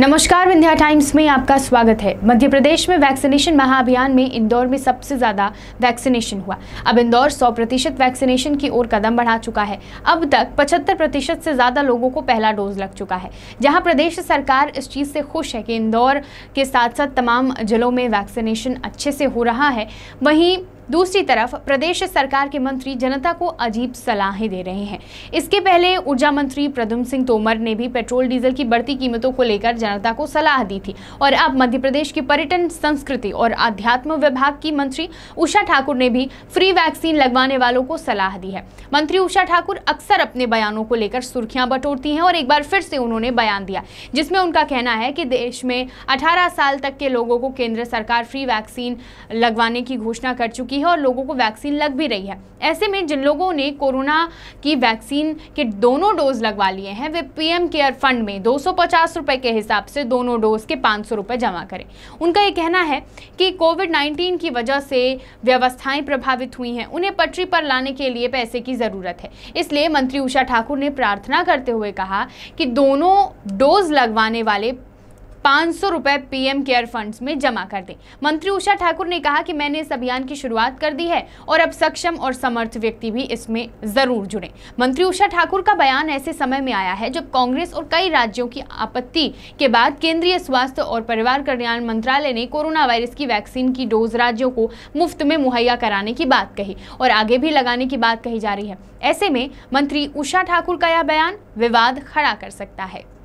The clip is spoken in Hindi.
नमस्कार विंध्या टाइम्स में आपका स्वागत है मध्य प्रदेश में वैक्सीनेशन महाअभियान में इंदौर में सबसे ज़्यादा वैक्सीनेशन हुआ अब इंदौर 100 प्रतिशत वैक्सीनेशन की ओर कदम बढ़ा चुका है अब तक 75 प्रतिशत से ज़्यादा लोगों को पहला डोज लग चुका है जहां प्रदेश सरकार इस चीज़ से खुश है कि इंदौर के साथ साथ तमाम जिलों में वैक्सीनेशन अच्छे से हो रहा है वहीं दूसरी तरफ प्रदेश सरकार के मंत्री जनता को अजीब सलाहें दे रहे हैं इसके पहले ऊर्जा मंत्री प्रदुम सिंह तोमर ने भी पेट्रोल डीजल की बढ़ती कीमतों को लेकर जनता को सलाह दी थी और अब मध्य प्रदेश की पर्यटन संस्कृति और अध्यात्म विभाग की मंत्री उषा ठाकुर ने भी फ्री वैक्सीन लगवाने वालों को सलाह दी है मंत्री उषा ठाकुर अक्सर अपने बयानों को लेकर सुर्खियां बटोरती हैं और एक बार फिर से उन्होंने बयान दिया जिसमें उनका कहना है कि देश में अठारह साल तक के लोगों को केंद्र सरकार फ्री वैक्सीन लगवाने की घोषणा कर चुकी की है और लोगों को वैक्सीन लग भी रही है ऐसे में जिन लोगों ने कोरोना की वैक्सीन के दोनों डोज लगवा लिए हैं वे पीएम केयर फंड में दो सौ के हिसाब से दोनों डोज के पाँच सौ जमा करें उनका ये कहना है कि कोविड नाइन्टीन की वजह से व्यवस्थाएं प्रभावित हुई हैं उन्हें पटरी पर लाने के लिए पैसे की ज़रूरत है इसलिए मंत्री उषा ठाकुर ने प्रार्थना करते हुए कहा कि दोनों डोज लगवाने वाले पाँच सौ रुपए पीएम केयर फंड्स में जमा कर दें मंत्री उषा ठाकुर ने कहा कि मैंने इस अभियान की शुरुआत कर दी है और अब सक्षम और समर्थ व्यक्ति भी इसमें जरूर जुड़े मंत्री उषा ठाकुर का बयान ऐसे समय में आया है जब कांग्रेस और कई राज्यों की आपत्ति के बाद केंद्रीय स्वास्थ्य और परिवार कल्याण मंत्रालय ने कोरोना वायरस की वैक्सीन की डोज राज्यों को मुफ्त में मुहैया कराने की बात कही और आगे भी लगाने की बात कही जा रही है ऐसे में मंत्री उषा ठाकुर का यह बयान विवाद खड़ा कर सकता है